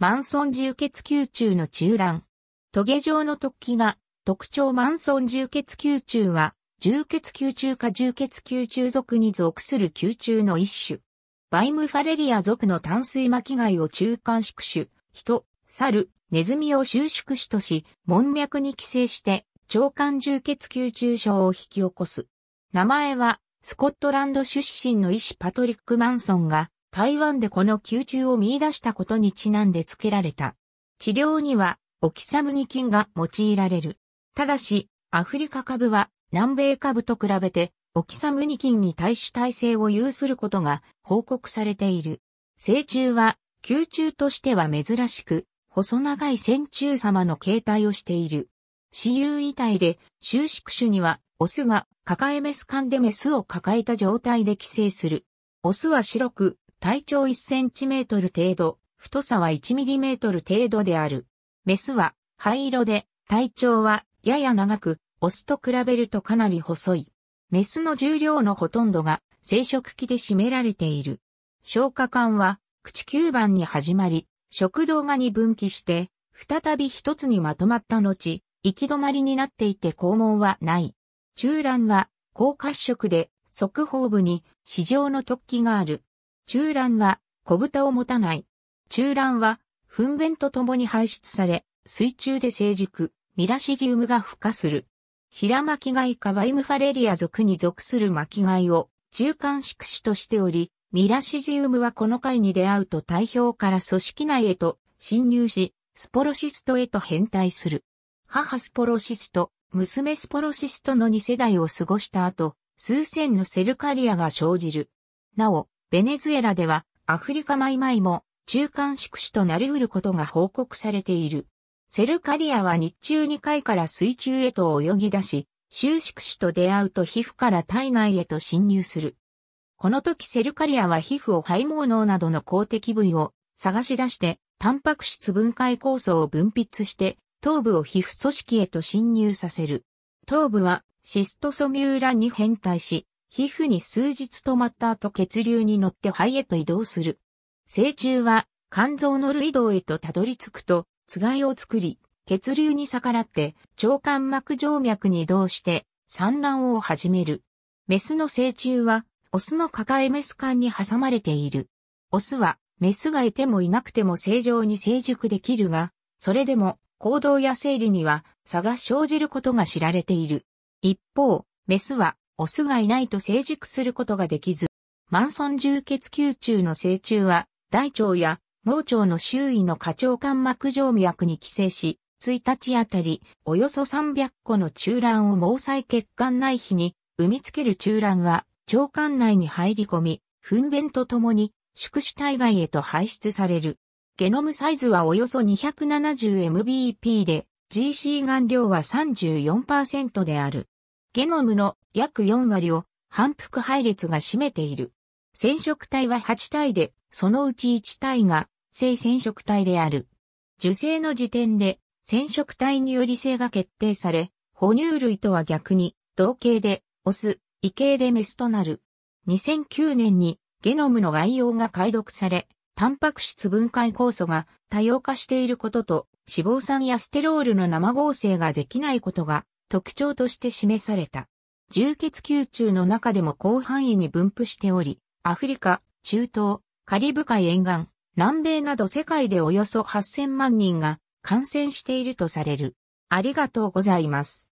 マンソン充血球虫の中卵。トゲ状の突起が特徴マンソン充血球虫は、充血球虫か充血球虫属に属する球虫の一種。バイムファレリア属の淡水巻貝を中間宿主、人、猿、ネズミを収縮種とし、門脈に寄生して、腸管充血球中症を引き起こす。名前は、スコットランド出身の医師パトリック・マンソンが、台湾でこの宮中を見出したことにちなんで付けられた。治療には、オキサムニ菌が用いられる。ただし、アフリカ株は南米株と比べて、オキサムニ菌に対し耐性を有することが報告されている。成虫は、宮中としては珍しく、細長い線虫様の形態をしている。雌雄遺体で、収縮種には、オスが抱えメス間でメスを抱えた状態で寄生する。オスは白く、体長1センチメートル程度、太さは1ミリメートル程度である。メスは灰色で、体長はやや長く、オスと比べるとかなり細い。メスの重量のほとんどが生殖器で占められている。消化管は口吸盤に始まり、食道がに分岐して、再び一つにまとまった後、行き止まりになっていて肛門はない。中卵は高褐色で、側方部に市場の突起がある。中卵は小豚を持たない。中卵は糞便と共に排出され、水中で成熟、ミラシジウムが孵化する。平巻貝かワイムファレリア属に属する巻貝を中間宿主としており、ミラシジウムはこの貝に出会うと体表から組織内へと侵入し、スポロシストへと変態する。母スポロシスト、娘スポロシストの2世代を過ごした後、数千のセルカリアが生じる。なお、ベネズエラではアフリカマイマイも中間宿主となり得ることが報告されている。セルカリアは日中2回から水中へと泳ぎ出し、収縮種と出会うと皮膚から体内へと侵入する。この時セルカリアは皮膚を肺毛脳などの公的部位を探し出して、タンパク質分解酵素を分泌して、頭部を皮膚組織へと侵入させる。頭部はシストソミューラに変態し、皮膚に数日止まった後血流に乗って肺へと移動する。成虫は肝臓の類道へとたどり着くと、つがいを作り、血流に逆らって腸管膜静脈に移動して産卵を始める。メスの成虫は、オスの抱えメス管に挟まれている。オスは、メスがいてもいなくても正常に成熟できるが、それでも行動や生理には差が生じることが知られている。一方、メスはオスがいないと成熟することができず、マンソン重血球中の成虫は、大腸や盲腸の周囲の下腸間膜上脈に寄生し、1日あたり、およそ300個の中卵を毛細血管内皮に産みつける中卵は、腸管内に入り込み、糞便とともに宿主体外へと排出される。ゲノムサイズはおよそ 270MBP で、GC 含量は34%である。ゲノムの約4割を反復配列が占めている。染色体は8体で、そのうち1体が性染色体である。受精の時点で染色体により性が決定され、哺乳類とは逆に、同型でオス、異形でメスとなる。2009年にゲノムの概要が解読され、タンパク質分解酵素が多様化していることと、脂肪酸やステロールの生合成ができないことが特徴として示された。充血宮中の中でも広範囲に分布しており、アフリカ、中東、カリブ海沿岸、南米など世界でおよそ8000万人が感染しているとされる。ありがとうございます。